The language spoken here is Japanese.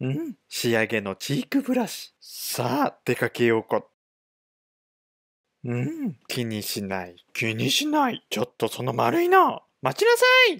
うん、仕上げのチークブラシ。さあ、出かけようか。うん、気にしない、気にしない。ちょっとその丸いな。待ちなさい